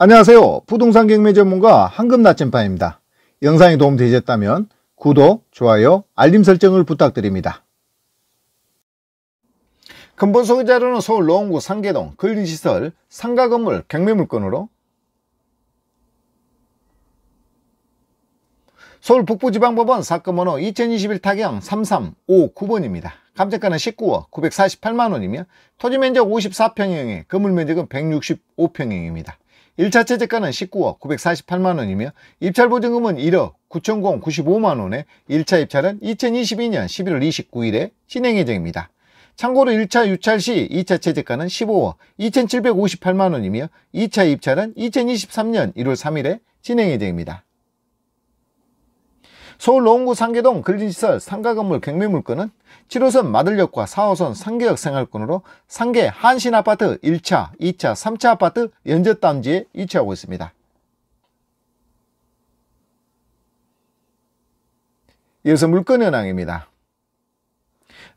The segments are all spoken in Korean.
안녕하세요. 부동산 경매 전문가 황금 나침반입니다. 영상이 도움되셨다면 구독, 좋아요, 알림 설정을 부탁드립니다. 근본 소개 자료는 서울 노원구 상계동 근린시설 상가 건물 경매 물건으로 서울 북부지방법원 사건 번호 2021 타경 33559번입니다. 감정가는 19억 948만원이며 토지면적 54평형에 건물면적은 165평형입니다. 1차 최저가는 19억 948만원이며 입찰보증금은 1억 9,095만원에 1차 입찰은 2022년 11월 29일에 진행 예정입니다. 참고로 1차 유찰 시 2차 최저가는 15억 2,758만원이며 2차 입찰은 2023년 1월 3일에 진행 예정입니다. 서울 노원구 상계동 근린시설 상가 건물 경매물건은 7호선 마들역과 4호선 상계역 생활권으로 상계 한신아파트 1차, 2차, 3차 아파트 연재단지에 위치하고 있습니다. 이어서 물건 현황입니다.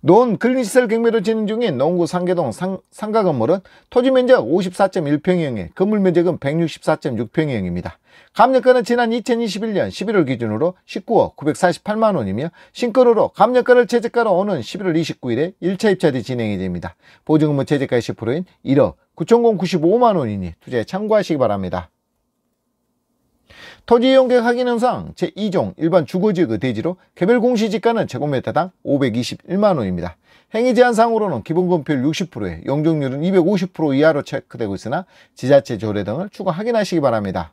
논 근린시설 경매로 진행 중인 농구 상계동 상, 가 건물은 토지 면적 54.1평형에 건물 면적은 164.6평형입니다. 감정가는 지난 2021년 11월 기준으로 19억 948만 원이며 신건으로 감정가를 최저가로 오는 11월 29일에 1차 입찰이 진행이 됩니다. 보증금은 최저가의 10%인 1억 9,095만 원이니 투자에 참고하시기 바랍니다. 토지 이용계 확인현상 제2종 일반 주거지역의 대지로 개별 공시지가는 제곱미터당 521만원입니다. 행위 제한상으로는 기본건표율 60%에 영종률은 250% 이하로 체크되고 있으나 지자체 조례 등을 추가 확인하시기 바랍니다.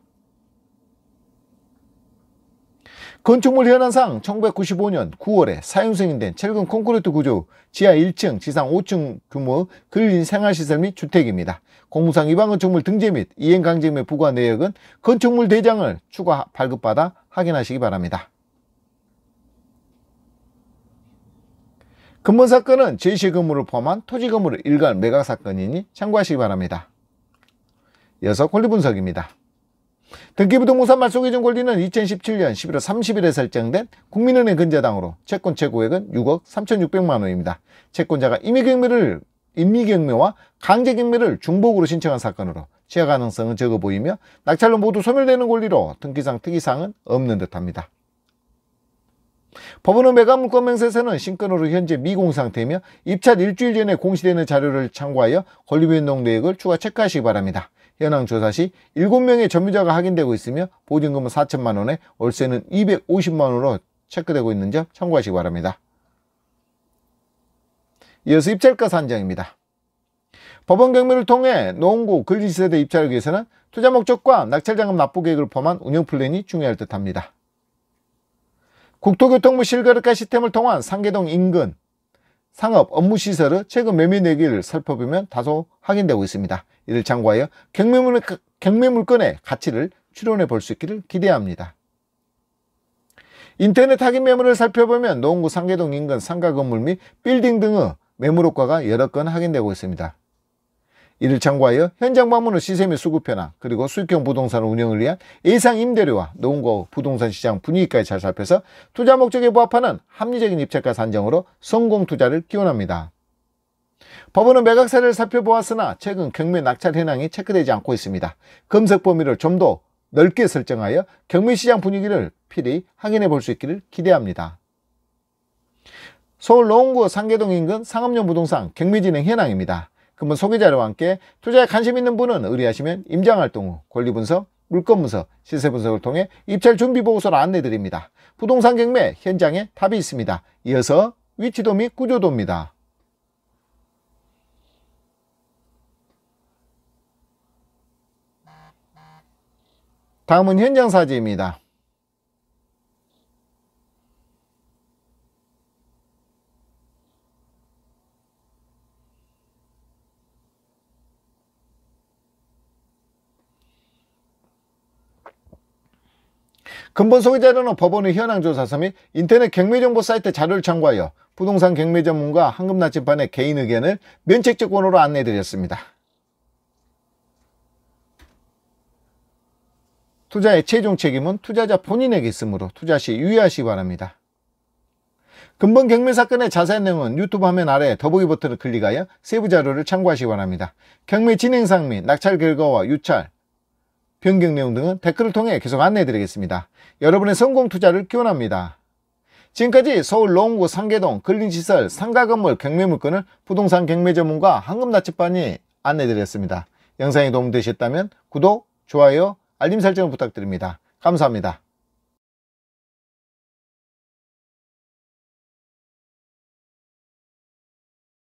건축물 현황상 1995년 9월에 사용 승인된 철근 콘크리트 구조 지하 1층, 지상 5층 규모 근린 생활시설 및 주택입니다. 공무상 위반 건축물 등재 및 이행 강제 및 부과 내역은 건축물 대장을 추가 발급받아 확인하시기 바랍니다. 근본 사건은 제시 건물을 포함한 토지 건물을 일괄 매각 사건이니 참고하시기 바랍니다. 이어서 권리 분석입니다. 등기부등본상 말소기준 권리는 2017년 11월 30일에 설정된 국민은행 근저당으로 채권 최고액은 6억 3,600만 원입니다. 채권자가 임의경매를 임의경매와 강제경매를 중복으로 신청한 사건으로 취하 가능성은 적어 보이며 낙찰로 모두 소멸되는 권리로 등기상 특이사항은 없는 듯합니다. 법원은 매각물건 명세서는 신건으로 현재 미공 상태이며 입찰 일주일 전에 공시되는 자료를 참고하여 권리변동 내역을 추가 체크하시기 바랍니다. 현황 조사 시 7명의 점유자가 확인되고 있으며 보증금은 4천만 원에 월세는 250만 원으로 체크되고 있는 점 참고하시기 바랍니다. 이어서 입찰가 산정입니다. 법원 경매를 통해 노원구 근리시세대 입찰을 위해서는 투자 목적과 낙찰자금 납부 계획을 포함한 운영 플랜이 중요할 듯합니다. 국토교통부 실거래가 시스템을 통한 상계동 인근 상업 업무시설의 최근 매매 내기를 살펴보면 다소 확인되고 있습니다. 이를 참고하여 경매물, 경매물건의 가치를 추론해 볼 수 있기를 기대합니다. 인터넷 확인 매물을 살펴보면 노원구 상계동 인근 상가 건물 및 빌딩 등의 매물효과가 여러 건 확인되고 있습니다. 이를 참고하여 현장 방문을 시세매 수급 현황 그리고 수익형 부동산 운영을 위한 예상 임대료와 노후 부동산 시장 분위기까지 잘 살펴서 투자 목적에 부합하는 합리적인 입찰가 산정으로 성공 투자를 기원합니다. 법원은 매각세를 살펴보았으나 최근 경매 낙찰 현황이 체크되지 않고 있습니다. 검색 범위를 좀 더 넓게 설정하여 경매시장 분위기를 필히 확인해 볼 수 있기를 기대합니다. 서울 노원구 상계동 인근 상업용 부동산 경매 진행 현황입니다. 근본 소개자료와 함께 투자에 관심 있는 분은 의뢰하시면 임장활동 후 권리분석, 물건분석, 시세분석을 통해 입찰 준비보고서를 안내드립니다. 부동산 경매 현장에 답이 있습니다. 이어서 위치도 및 구조도입니다. 다음은 현장 사지입니다 근본 소비자료는 법원의 현황조사서 및 인터넷 경매정보 사이트 자료를 참고하여 부동산 경매 전문가 황금나침판의 개인 의견을 면책적건으로 안내드렸습니다. 해 투자의 최종 책임은 투자자 본인에게 있으므로 투자 시 유의하시기 바랍니다. 금번 경매 사건의 자세한 내용은 유튜브 화면 아래 더보기 버튼을 클릭하여 세부 자료를 참고하시기 바랍니다. 경매 진행상 및 낙찰 결과와 유찰, 변경 내용 등은 댓글을 통해 계속 안내해드리겠습니다. 여러분의 성공 투자를 기원합니다. 지금까지 서울 노원구 상계동 근린시설 상가건물 경매물건을 부동산 경매 전문가 황금나치반이 안내드렸습니다. 영상이 도움되셨다면 구독, 좋아요, 알림 설정을 부탁드립니다. 감사합니다.